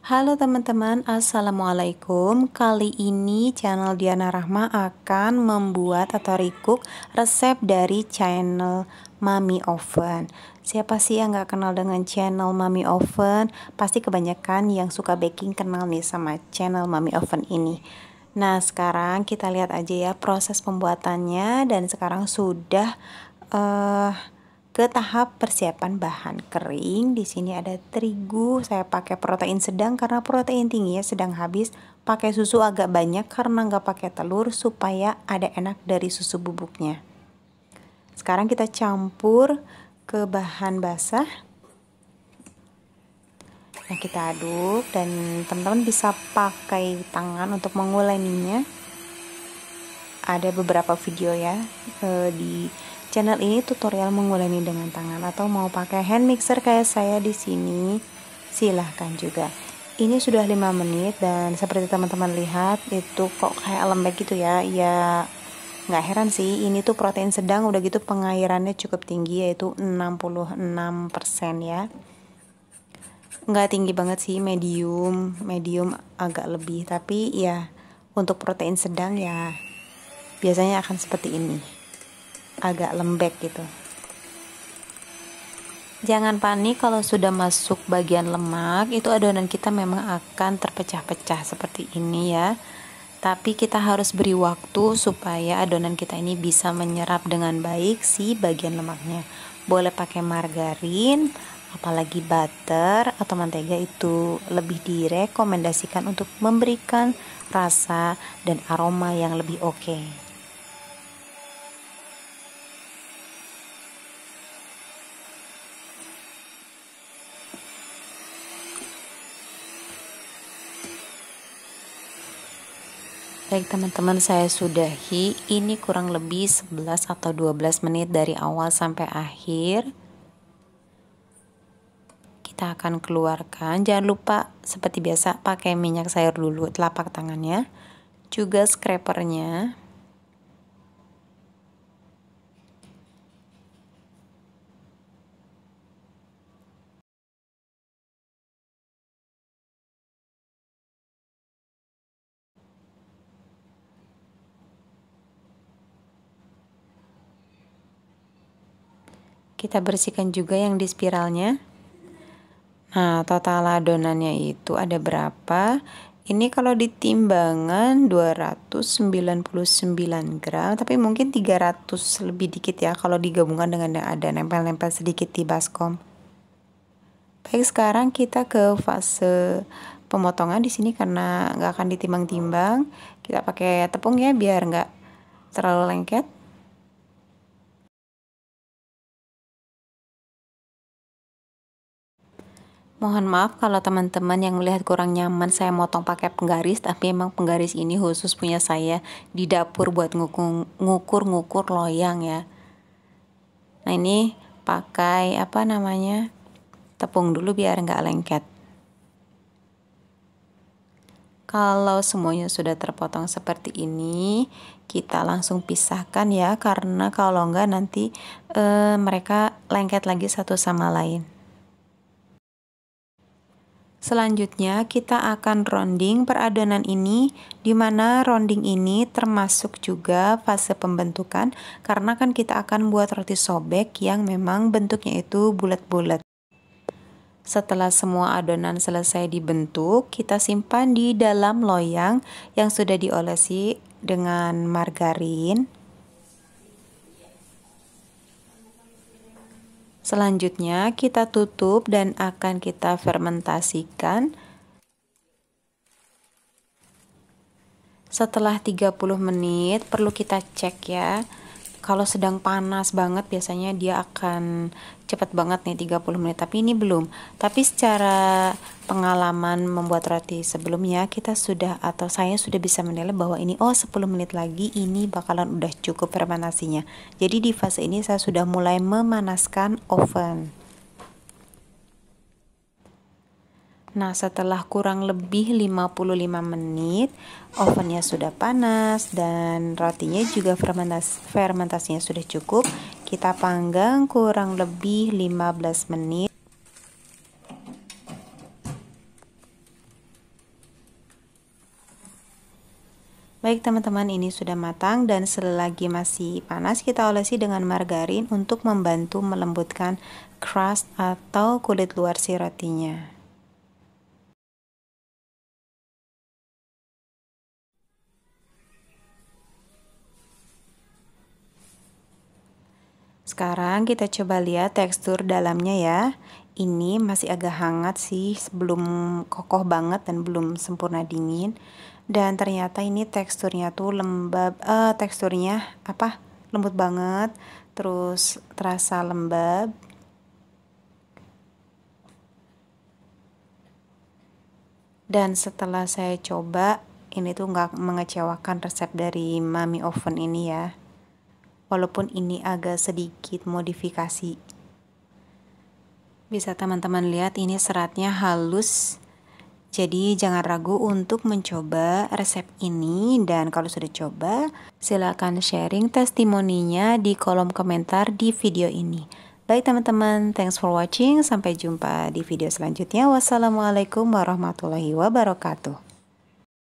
Halo teman-teman, Assalamualaikum Kali ini channel Diana Rahma akan membuat atau recook resep dari channel Mami Oven Siapa sih yang gak kenal dengan channel Mami Oven? Pasti kebanyakan yang suka baking kenal nih sama channel Mami Oven ini Nah sekarang kita lihat aja ya proses pembuatannya dan sekarang sudah uh, ke tahap persiapan bahan kering. Di sini ada terigu, saya pakai protein sedang karena protein tinggi ya sedang habis. Pakai susu agak banyak karena nggak pakai telur supaya ada enak dari susu bubuknya. Sekarang kita campur ke bahan basah. Nah kita aduk dan teman-teman bisa pakai tangan untuk menguleninya. Ada beberapa video ya eh, di Channel ini tutorial menguleni dengan tangan atau mau pakai hand mixer kayak saya di sini, silahkan juga. Ini sudah 5 menit dan seperti teman-teman lihat itu kok kayak lembek gitu ya. Ya nggak heran sih, ini tuh protein sedang udah gitu pengairannya cukup tinggi yaitu 66% ya. Nggak tinggi banget sih, medium, medium agak lebih tapi ya untuk protein sedang ya biasanya akan seperti ini agak lembek gitu. Jangan panik kalau sudah masuk bagian lemak, itu adonan kita memang akan terpecah-pecah seperti ini ya. Tapi kita harus beri waktu supaya adonan kita ini bisa menyerap dengan baik si bagian lemaknya. Boleh pakai margarin, apalagi butter atau mentega itu lebih direkomendasikan untuk memberikan rasa dan aroma yang lebih oke. Okay. Baik teman-teman saya sudahi ini kurang lebih 11 atau 12 menit dari awal sampai akhir kita akan keluarkan jangan lupa seperti biasa pakai minyak sayur dulu telapak tangannya juga scrapernya kita bersihkan juga yang di spiralnya. Nah, total adonannya itu ada berapa? Ini kalau ditimbangan 299 gram, tapi mungkin 300 lebih dikit ya kalau digabungkan dengan yang ada nempel-nempel sedikit di baskom. Baik, sekarang kita ke fase pemotongan di sini karena nggak akan ditimbang-timbang. Kita pakai tepung ya biar nggak terlalu lengket. Mohon maaf kalau teman-teman yang melihat kurang nyaman saya motong pakai penggaris tapi emang penggaris ini khusus punya saya di dapur buat ngukur-ngukur loyang ya. Nah ini pakai apa namanya tepung dulu biar nggak lengket. Kalau semuanya sudah terpotong seperti ini, kita langsung pisahkan ya karena kalau nggak nanti eh, mereka lengket lagi satu sama lain. Selanjutnya, kita akan rounding peradonan ini, di mana rounding ini termasuk juga fase pembentukan, karena kan kita akan buat roti sobek yang memang bentuknya itu bulat-bulat. Setelah semua adonan selesai dibentuk, kita simpan di dalam loyang yang sudah diolesi dengan margarin. Selanjutnya kita tutup dan akan kita fermentasikan Setelah 30 menit perlu kita cek ya kalau sedang panas banget biasanya dia akan cepat banget nih 30 menit tapi ini belum tapi secara pengalaman membuat roti sebelumnya kita sudah atau saya sudah bisa menilai bahwa ini oh 10 menit lagi ini bakalan udah cukup fermentasinya jadi di fase ini saya sudah mulai memanaskan oven Nah, setelah kurang lebih 55 menit, ovennya sudah panas dan rotinya juga fermentasi, fermentasinya sudah cukup. Kita panggang kurang lebih 15 menit. Baik teman-teman ini sudah matang dan selagi masih panas kita olesi dengan margarin untuk membantu melembutkan crust atau kulit luar si rotinya. Sekarang kita coba lihat tekstur dalamnya ya. Ini masih agak hangat sih, sebelum kokoh banget dan belum sempurna dingin. Dan ternyata ini teksturnya tuh lembab, eh, teksturnya apa? Lembut banget, terus terasa lembab. Dan setelah saya coba, ini tuh nggak mengecewakan resep dari Mami Oven ini ya walaupun ini agak sedikit modifikasi. Bisa teman-teman lihat ini seratnya halus, jadi jangan ragu untuk mencoba resep ini dan kalau sudah coba silakan sharing testimoninya di kolom komentar di video ini. Baik teman-teman, thanks for watching. Sampai jumpa di video selanjutnya. Wassalamualaikum warahmatullahi wabarakatuh.